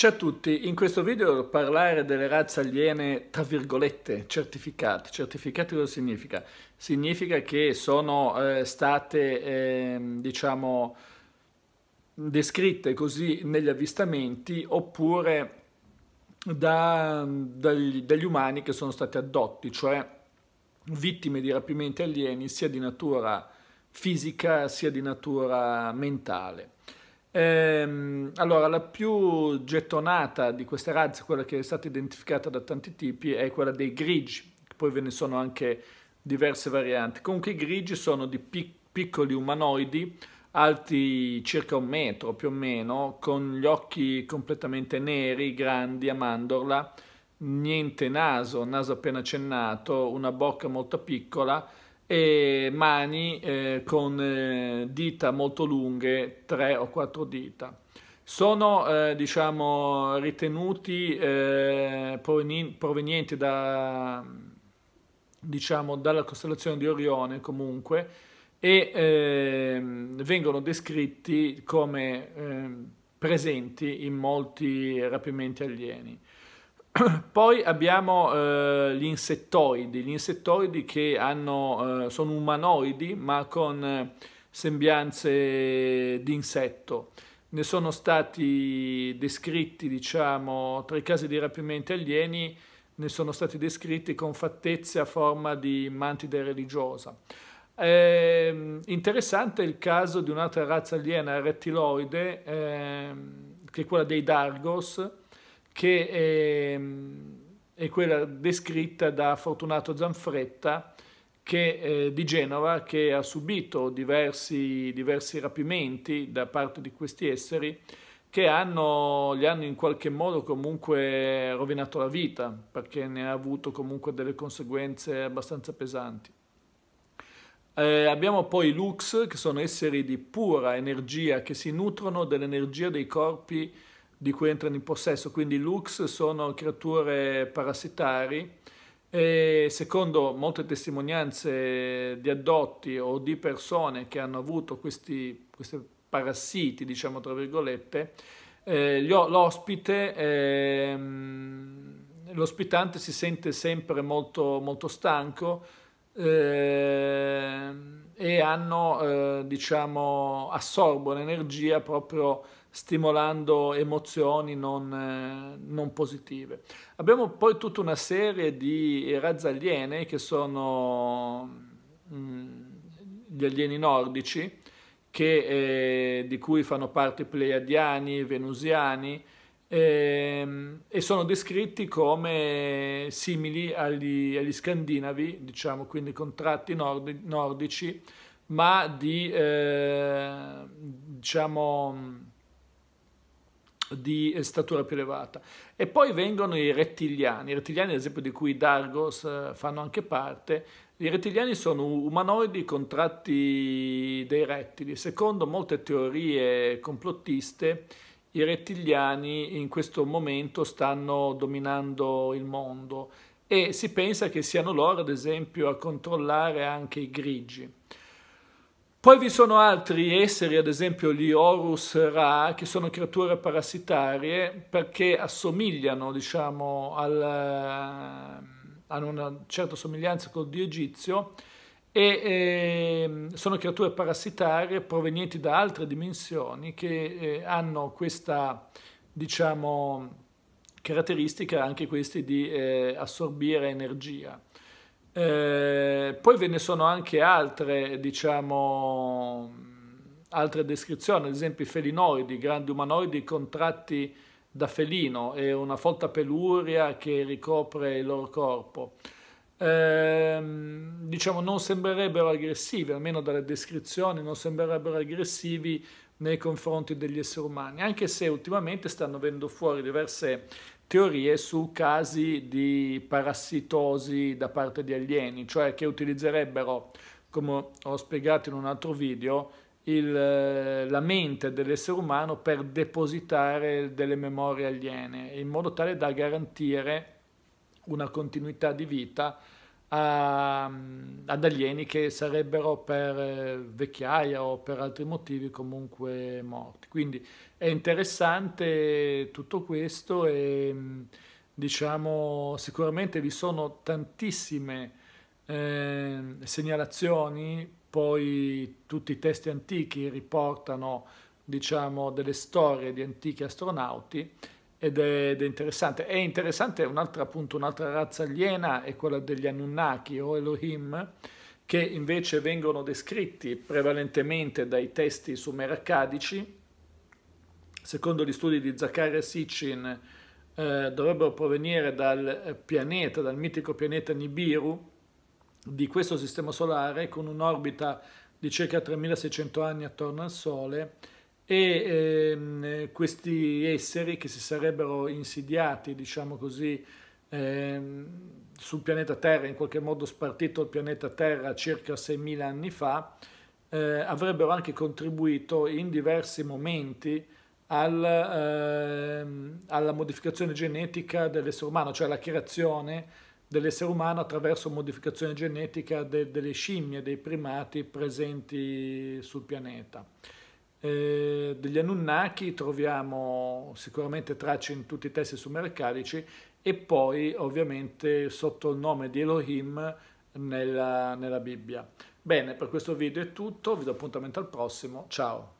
Ciao a tutti, in questo video parlare delle razze aliene tra virgolette certificate. Certificate cosa significa? Significa che sono eh, state, eh, diciamo, descritte così negli avvistamenti oppure da, dagli, dagli umani che sono stati addotti, cioè vittime di rapimenti alieni sia di natura fisica sia di natura mentale. Ehm, allora, la più gettonata di queste razze, quella che è stata identificata da tanti tipi, è quella dei grigi, poi ve ne sono anche diverse varianti. Comunque i grigi sono di pic- piccoli umanoidi, alti circa un metro più o meno, con gli occhi completamente neri, grandi, a mandorla, niente naso, naso appena accennato, una bocca molto piccola, e mani eh, con eh, dita molto lunghe, tre o quattro dita. Sono eh, diciamo, ritenuti eh, provenienti da, diciamo, dalla costellazione di Orione comunque e eh, vengono descritti come eh, presenti in molti rapimenti alieni. Poi abbiamo eh, gli insettoidi, gli insettoidi che hanno, eh, sono umanoidi ma con eh, sembianze di insetto. Ne sono stati descritti, diciamo, tra i casi di rapimenti alieni, ne sono stati descritti con fattezze a forma di mantide religiosa. È ehm, interessante il caso di un'altra razza aliena rettiloide, eh, che è quella dei Dargos, che è, ehm, è quella descritta da Fortunato Zanfretta che, eh, di Genova che ha subito diversi, diversi rapimenti da parte di questi esseri che hanno, gli hanno in qualche modo comunque rovinato la vita, perché ne ha avuto comunque delle conseguenze abbastanza pesanti. Eh, abbiamo poi i Lux, che sono esseri di pura energia, che si nutrono dell'energia dei corpi di cui entrano in possesso, quindi i Lux sono creature parassitari e secondo molte testimonianze di addotti o di persone che hanno avuto questi, questi parassiti, diciamo tra virgolette, eh, l'ospite, eh, l'ospitante si sente sempre molto, molto stanco, eh, hanno, eh, diciamo, assorbono energia proprio stimolando emozioni non, eh, non, positive. Abbiamo poi tutta una serie di razze aliene che sono mh, mm, gli alieni nordici, che, eh, di cui fanno parte i pleiadiani, i venusiani, ehm, e, sono descritti come simili agli, agli scandinavi, diciamo quindi con tratti nordi, nordici, ma di, eh, diciamo, di statura più elevata. E poi vengono i rettiliani, i rettiliani ad esempio di cui i Dargos eh, fanno anche parte, i rettiliani sono umanoidi con tratti dei rettili. Secondo molte teorie complottiste, i rettiliani in questo momento stanno dominando il mondo e si pensa che siano loro, ad esempio, a controllare anche i grigi. Poi vi sono altri esseri, ad esempio gli Horus Ra, che sono creature parassitarie perché assomigliano, diciamo, al, eh, hanno una certa somiglianza con il dio egizio e eh, sono creature parassitarie provenienti da altre dimensioni che eh, hanno questa, diciamo, caratteristica anche questi di eh, assorbire energia. Eh, poi ve ne sono anche altre, diciamo, altre descrizioni, ad esempio i felinoidi, grandi umanoidi contratti da felino e una folta peluria che ricopre il loro corpo. Eh, diciamo non sembrerebbero aggressivi, almeno dalle descrizioni non sembrerebbero aggressivi nei confronti degli esseri umani, anche se ultimamente stanno venendo fuori diverse teorie su casi di parassitosi da parte di alieni, cioè che utilizzerebbero, come ho spiegato in un altro video, il, eh, la mente dell'essere umano per depositare delle memorie aliene, in modo tale da garantire una continuità di vita a, ad alieni che sarebbero per eh, vecchiaia o per altri motivi comunque morti. Quindi è interessante tutto questo e mm, diciamo sicuramente vi sono tantissime eh, segnalazioni, poi tutti i testi antichi riportano diciamo delle storie di antichi astronauti ed è, ed è, interessante. È interessante un'altra, appunto, un'altra razza aliena, è quella degli Anunnaki o Elohim, che invece vengono descritti prevalentemente dai testi sumeraccadici. Secondo gli studi di Zaccaria Sitchin eh, dovrebbero provenire dal pianeta, dal mitico pianeta Nibiru di questo sistema solare con un'orbita di circa 3600 anni attorno al Sole e ehm, questi esseri che si sarebbero insidiati, diciamo così, ehm, sul pianeta Terra, in qualche modo spartito il pianeta Terra circa 6.000 anni fa, eh, avrebbero anche contribuito in diversi momenti al, ehm, alla modificazione genetica dell'essere umano, cioè alla creazione dell'essere umano attraverso modificazione genetica de, delle scimmie, dei primati presenti sul pianeta. Eh, degli Anunnaki troviamo sicuramente tracce in tutti i testi sumericalici e poi ovviamente sotto il nome di Elohim nella, nella Bibbia. Bene, per questo video è tutto, vi do appuntamento al prossimo, ciao!